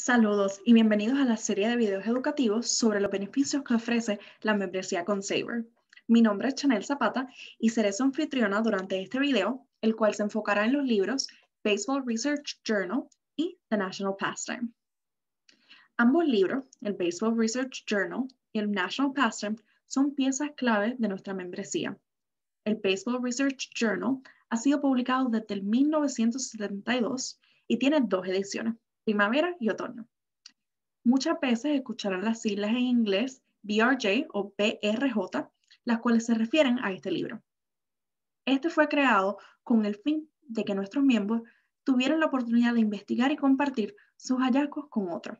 Saludos y bienvenidos a la serie de videos educativos sobre los beneficios que ofrece la membresía con Saber. Mi nombre es Chanel Zapata y seré su anfitriona durante este video, el cual se enfocará en los libros Baseball Research Journal y The National Pastime. Ambos libros, el Baseball Research Journal y el National Pastime, son piezas clave de nuestra membresía. El Baseball Research Journal ha sido publicado desde el 1972 y tiene dos ediciones primavera y otoño. Muchas veces escucharán las siglas en inglés BRJ o BRJ, las cuales se refieren a este libro. Este fue creado con el fin de que nuestros miembros tuvieran la oportunidad de investigar y compartir sus hallazgos con otros.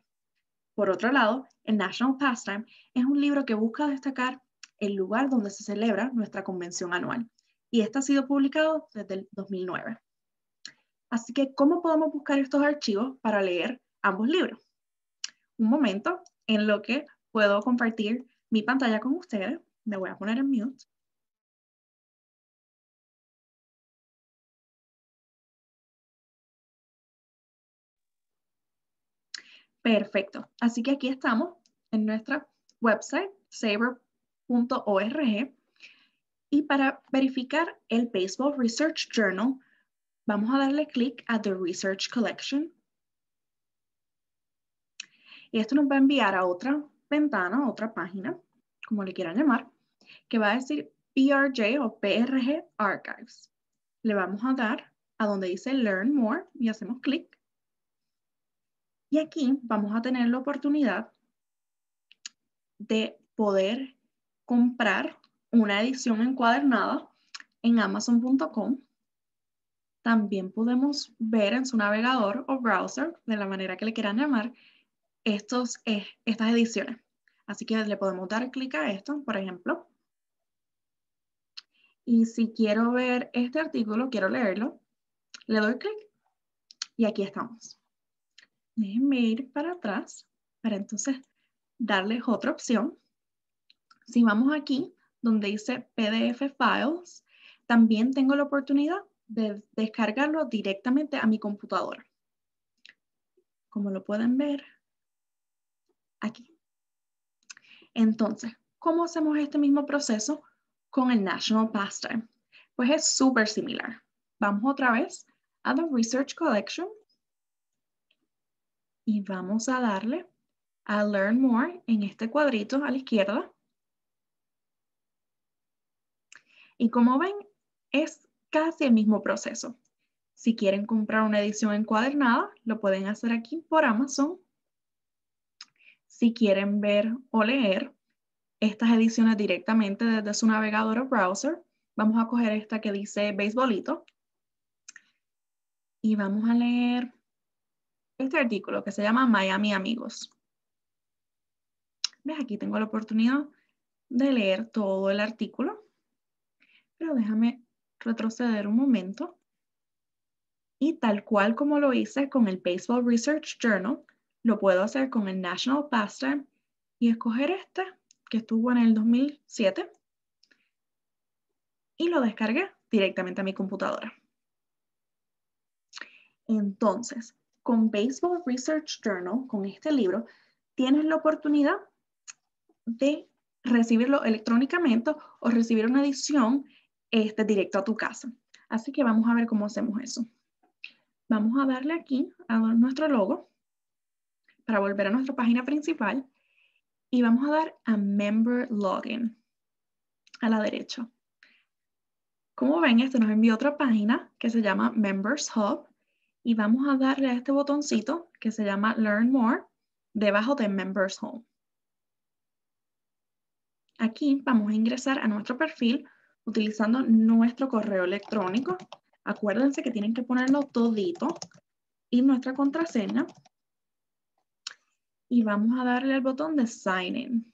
Por otro lado, el National Pastime es un libro que busca destacar el lugar donde se celebra nuestra convención anual, y este ha sido publicado desde el 2009. Así que, ¿cómo podemos buscar estos archivos para leer ambos libros? Un momento en lo que puedo compartir mi pantalla con ustedes. Me voy a poner en mute. Perfecto. Así que aquí estamos en nuestra website saber.org y para verificar el Baseball Research Journal Vamos a darle clic a The Research Collection. Y esto nos va a enviar a otra ventana, a otra página, como le quieran llamar, que va a decir PRJ o PRG Archives. Le vamos a dar a donde dice Learn More y hacemos clic. Y aquí vamos a tener la oportunidad de poder comprar una edición encuadernada en amazon.com también podemos ver en su navegador o browser, de la manera que le quieran llamar, estos, eh, estas ediciones. Así que le podemos dar clic a esto, por ejemplo. Y si quiero ver este artículo, quiero leerlo, le doy clic y aquí estamos. Déjenme ir para atrás para entonces darles otra opción. Si vamos aquí, donde dice PDF Files, también tengo la oportunidad de descargarlo directamente a mi computadora. Como lo pueden ver aquí. Entonces, ¿cómo hacemos este mismo proceso con el National Pastime? Pues es súper similar. Vamos otra vez a The Research Collection y vamos a darle a Learn More en este cuadrito a la izquierda. Y como ven, es casi el mismo proceso. Si quieren comprar una edición encuadernada, lo pueden hacer aquí por Amazon. Si quieren ver o leer estas ediciones directamente desde su navegador o browser, vamos a coger esta que dice béisbolito y vamos a leer este artículo que se llama Miami Amigos. ¿Ves? Aquí tengo la oportunidad de leer todo el artículo, pero déjame retroceder un momento y tal cual como lo hice con el Baseball Research Journal, lo puedo hacer con el National Pastime y escoger este que estuvo en el 2007 y lo descargué directamente a mi computadora. Entonces, con Baseball Research Journal, con este libro, tienes la oportunidad de recibirlo electrónicamente o recibir una edición este, directo a tu casa. Así que vamos a ver cómo hacemos eso. Vamos a darle aquí a nuestro logo para volver a nuestra página principal y vamos a dar a Member Login a la derecha. Como ven, este nos envió otra página que se llama Members Hub y vamos a darle a este botoncito que se llama Learn More debajo de Members Home. Aquí vamos a ingresar a nuestro perfil utilizando nuestro correo electrónico. Acuérdense que tienen que ponerlo todito y nuestra contraseña. Y vamos a darle al botón de Sign In.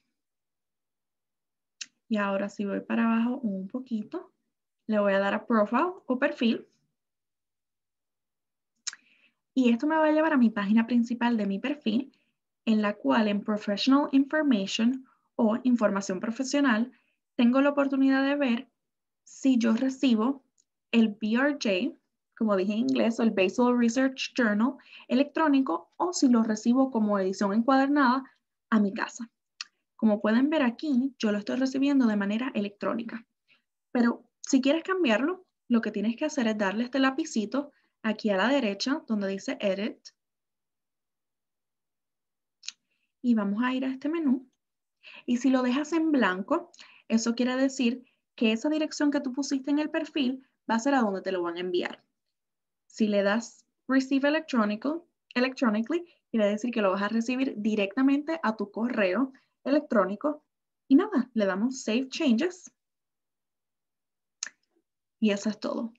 Y ahora si voy para abajo un poquito, le voy a dar a Profile o Perfil. Y esto me va a llevar a mi página principal de mi perfil, en la cual en Professional Information o Información Profesional tengo la oportunidad de ver si yo recibo el BRJ, como dije en inglés, o el Basel Research Journal electrónico, o si lo recibo como edición encuadernada a mi casa. Como pueden ver aquí, yo lo estoy recibiendo de manera electrónica. Pero si quieres cambiarlo, lo que tienes que hacer es darle este lapicito aquí a la derecha donde dice Edit. Y vamos a ir a este menú. Y si lo dejas en blanco, eso quiere decir que esa dirección que tú pusiste en el perfil va a ser a donde te lo van a enviar. Si le das Receive Electronically, quiere decir que lo vas a recibir directamente a tu correo electrónico. Y nada, le damos Save Changes. Y eso es todo.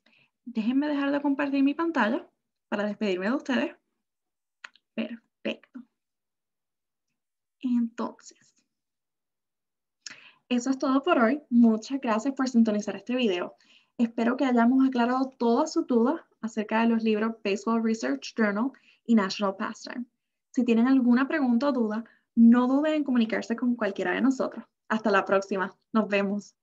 Déjenme dejar de compartir mi pantalla para despedirme de ustedes. Perfecto. Entonces, eso es todo por hoy. Muchas gracias por sintonizar este video. Espero que hayamos aclarado todas sus dudas acerca de los libros Baseball Research Journal y National Pastime. Si tienen alguna pregunta o duda, no duden en comunicarse con cualquiera de nosotros. Hasta la próxima. Nos vemos.